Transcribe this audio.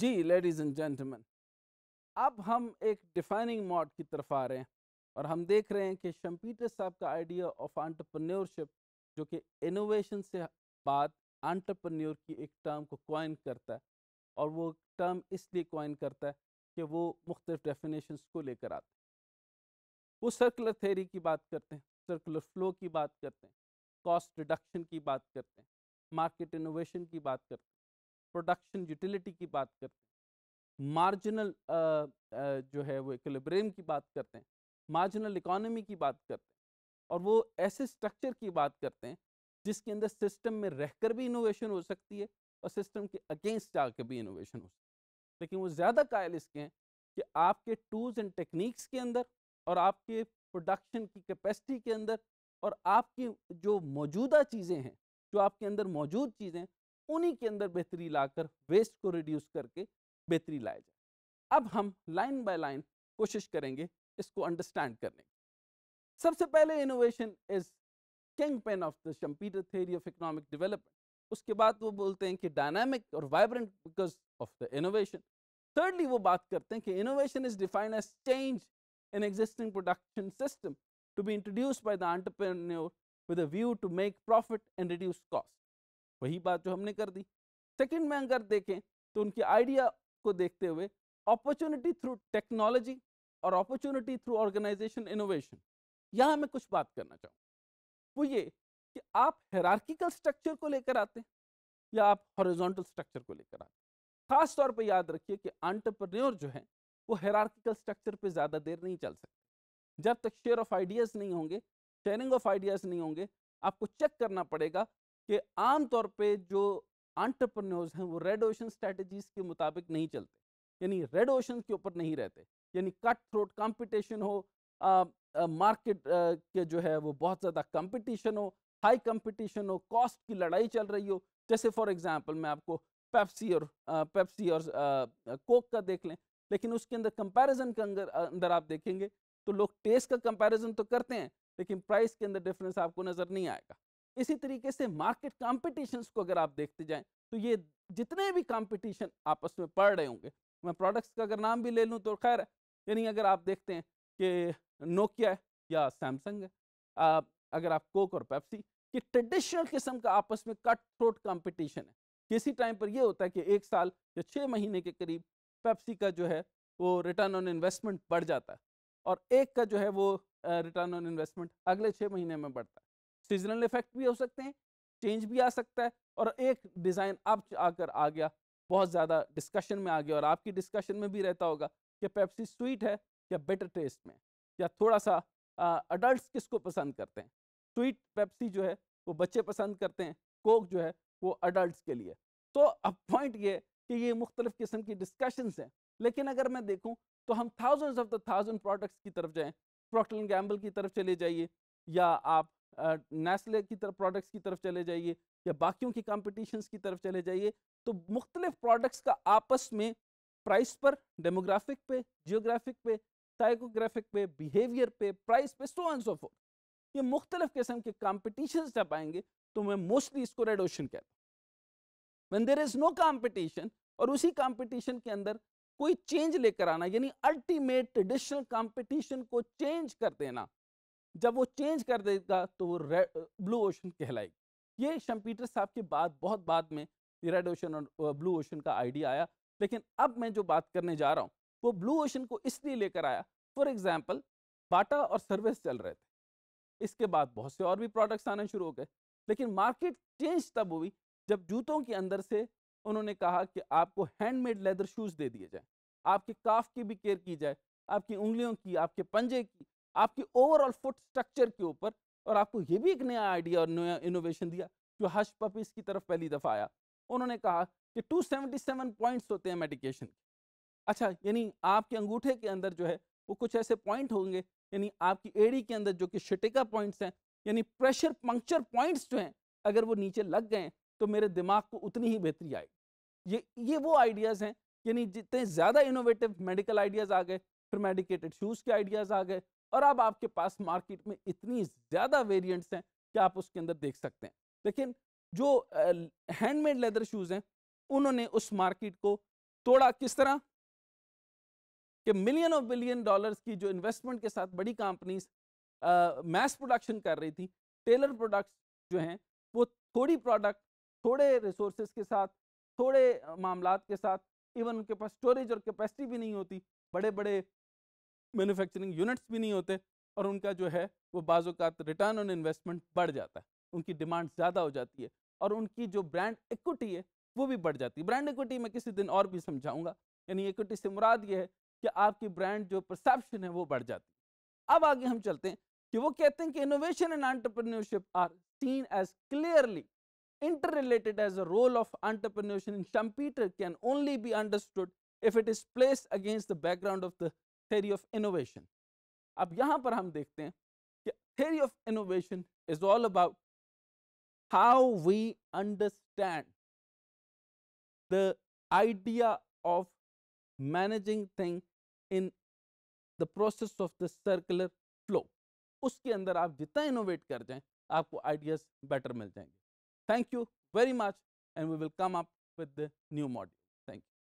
ji ladies and gentleman अब हम एक डिफाइनिंग मॉड की तरफ आ रहे हैं और हम देख रहे हैं कि शम्पीटर साहब का आइडिया ऑफ आंट्रप्रन्योरशिप जो कि इनोवेशन से बाद आंट्रप्रन्योर की एक टर्म को क्वाइन करता है और वो टर्म इसलिए क्वाइन करता है कि वो मुख्तफ डेफिनेशन को लेकर आते हैं वो सर्कुलर थेरी की बात करते हैं सर्कुलर फ्लो की बात करते हैं कॉस्ट रिडक्शन की बात करते हैं मार्केट इनोवेशन की बात करते हैं प्रोडक्शन यूटिलिटी की बात करते हैं मार्जिनल जो है वो इक्विलिब्रियम की बात करते हैं मार्जिनल इकोनॉमी की बात करते हैं और वो ऐसे स्ट्रक्चर की बात करते हैं जिसके अंदर सिस्टम में रहकर भी इनोवेशन हो सकती है और सिस्टम के अगेंस्ट जाकर भी इनोवेशन हो सकती है लेकिन वो ज़्यादा कायल इसके हैं कि आपके टूल्स एंड टेक्निक्स के अंदर और आपके प्रोडक्शन की कैपेसिटी के अंदर और आपकी जो मौजूदा चीज़ें हैं जो आपके अंदर मौजूद चीज़ें उन्हीं के अंदर बेहतरी लाकर वेस्ट को रिड्यूस करके बेहतरी लाया जाए अब हम लाइन बाय लाइन कोशिश करेंगे इसको अंडरस्टैंड करने की सबसे पहले innovation is king pen of the computer theory of economic development उसके बाद वो बोलते हैं कि डायनामिक और vibrant because of the innovation thirdly वो बात करते हैं कि innovation is defined as change in existing production system to be introduce by the entrepreneur with a view to make profit and वही बात जो हमने कर दी सेकंड में अगर देखें तो उनके आइडिया को देखते हुए अपॉर्चुनिटी थ्रू टेक्नोलॉजी और अपॉर्चुनिटी थ्रू ऑर्गेनाइजेशन इनोवेशन यहाँ मैं कुछ बात करना चाहूँगा वो ये कि आप हेरार्किकल स्ट्रक्चर को लेकर आते हैं या आप हॉरिजॉन्टल स्ट्रक्चर को लेकर आते हैं खास तौर पर याद रखिए कि आंटरप्रन्योर जो है वो हेरार्किकल स्ट्रक्चर पर ज़्यादा देर नहीं चल सकते जब तक शेयर ऑफ आइडियाज़ नहीं होंगे शेयरिंग ऑफ आइडियाज़ नहीं होंगे आपको चेक करना पड़ेगा कि आम तौर पे जो आंट्रप्रनोर्स हैं वो रेड ओशन स्ट्रेटजीज के मुताबिक नहीं चलते यानी रेड ओशन के ऊपर नहीं रहते यानी कट थ्रोट कॉम्पिटिशन हो मार्केट के जो है वो बहुत ज़्यादा कंपटीशन हो हाई कंपटीशन हो कॉस्ट की लड़ाई चल रही हो जैसे फॉर एग्जांपल मैं आपको पेप्सी और पेप्सी और कोक का देख लें लेकिन उसके अंदर कंपैरिजन के अंदर अंदर आप देखेंगे तो लोग टेस्ट का कंपैरिजन तो करते हैं लेकिन प्राइस के अंदर डिफरेंस आपको नज़र नहीं आएगा इसी तरीके से मार्केट कॉम्पिटिशन्स को अगर आप देखते जाएं तो ये जितने भी कॉम्पिटिशन आपस में पड़ रहे होंगे मैं प्रोडक्ट्स का अगर नाम भी ले लूँ तो खैर यानी अगर आप देखते हैं कि नोकिया है या सैमसंग है अगर आप कोक और पेप्सी कि ट्रेडिशनल किस्म का आपस में कट थ्रोट कॉम्पिटिशन है किसी टाइम पर यह होता है कि एक साल या छः महीने के करीब पेप्सी का जो है वो रिटर्न ऑन इन्वेस्टमेंट बढ़ जाता है और एक का जो है वो रिटर्न ऑन इन्वेस्टमेंट अगले छः महीने में बढ़ता है सीजनल इफेक्ट भी हो सकते हैं चेंज भी आ सकता है और एक डिज़ाइन अब आकर आ गया बहुत ज़्यादा डिस्कशन में आ गया और आपकी डिस्कशन में भी रहता होगा कि पेप्सी स्वीट है या बेटर टेस्ट में या थोड़ा सा अडल्ट किसको पसंद करते हैं स्वीट पेप्सी जो है वो बच्चे पसंद करते हैं कोक जो है वो अडल्ट के लिए तो अब पॉइंट ये कि ये मुख्तलिफ़ किस्म की डिस्कशंस हैं लेकिन अगर मैं देखूँ तो हम thousands of the thousand products की तरफ जाएँ प्रोक्टल गैम्बल की तरफ चले जाइए या आप नेस्ले की तरफ प्रोडक्ट्स की तरफ चले जाइए या बाकियों की कॉम्पिटिशन की तरफ चले जाइए तो मुख्तलिफ प्रोडक्ट्स का आपस में प्राइस पर डेमोग्राफिक पे जियोग्राफिक पे साइकोग्राफिक पे बिहेवियर पे प्राइस पे सो एंड सो फोर्थ ये मुख्तलिफ किस्म के कॉम्पिटिशन जब आएंगे तो मैं मोस्टली इसको रेड ओशन कहता हूँ one there is no competition और उसी कॉम्पिटिशन के अंदर कोई चेंज लेकर आना यानी अल्टीमेट ट्रेडिशनल कॉम्पिटिशन को चेंज कर देना जब वो चेंज कर देगा तो वो रेड ब्लू ओशन कहलाएगी ये शम्पीटर साहब के बाद बहुत बाद में रेड ओशन और ब्लू ओशन का आइडिया आया लेकिन अब मैं जो बात करने जा रहा हूँ वो ब्लू ओशन को इसलिए लेकर आया फॉर एग्ज़ाम्पल बाटा और सर्विस चल रहे थे इसके बाद बहुत से और भी प्रोडक्ट्स आने शुरू हो गए लेकिन मार्केट चेंज तब हुई जब जूतों के अंदर से उन्होंने कहा कि आपको हैंडमेड लेदर शूज़ दे दिए जाए आपके काफ की भी केयर की जाए आपकी उंगलियों की आपके पंजे की आपकी ओवरऑल फूड स्ट्रक्चर के ऊपर और आपको ये भी एक नया आइडिया और नया इनोवेशन दिया जो हश पपीज की तरफ पहली दफ़ा आया उन्होंने कहा कि 277 पॉइंट्स होते हैं मेडिकेशन के अच्छा यानी आपके अंगूठे के अंदर जो है वो कुछ ऐसे पॉइंट होंगे यानी आपकी एड़ी के अंदर जो कि शिटिका पॉइंट्स हैं यानी प्रेशर पंक्चर पॉइंट्स जो हैं अगर वो नीचे लग गए तो मेरे दिमाग को उतनी ही बेहतरी आएगी ये ये वो आइडियाज़ हैं यानी जितने ज़्यादा इनोवेटिव मेडिकल आइडियाज़ आ गए फिर मेडिकेटेड शूज़ के आइडियाज़ आ गए और अब आपके पास मार्केट में इतनी ज़्यादा वेरियंट्स हैं कि आप उसके अंदर देख सकते हैं लेकिन जो हैंडमेड लेदर शूज़ हैं उन्होंने उस मार्केट को तोड़ा किस तरह कि मिलियन और बिलियन डॉलर्स की जो इन्वेस्टमेंट के साथ बड़ी कंपनीज मैस प्रोडक्शन कर रही थी टेलर प्रोडक्ट्स जो हैं वो थोड़ी प्रोडक्ट थोड़े रिसोर्स के साथ थोड़े मामला के साथ इवन उनके पास स्टोरेज और कैपेसिटी भी नहीं होती बड़े बड़े मैन्युफैक्चरिंग यूनिट्स भी नहीं होते और उनका जो है वो बाज़ात रिटर्न ऑन इन्वेस्टमेंट बढ़ जाता है उनकी डिमांड ज़्यादा हो जाती है और उनकी जो ब्रांड इक्विटी है वो भी बढ़ जाती है ब्रांड इक्विटी मैं किसी दिन और भी समझाऊंगा यानी इक्विटी से मुराद ये है कि आपकी ब्रांड जो परसेप्शन है वो बढ़ जाती है अब आगे हम चलते हैं कि वो कहते हैं कि innovation and entrepreneurship are seen as clearly inter related as a role of entrepreneurship in computer can only be understood if it is place against the background of the theory of innovation अब यहाँ पर हम देखते हैं कि theory of innovation is all about how we understand the idea of managing thing in the process of the circular flow उसके अंदर आप जितना इनोवेट कर जाएं आपको आइडियाज बेटर मिल जाएंगे thank you very much and we will come up with the new model thank you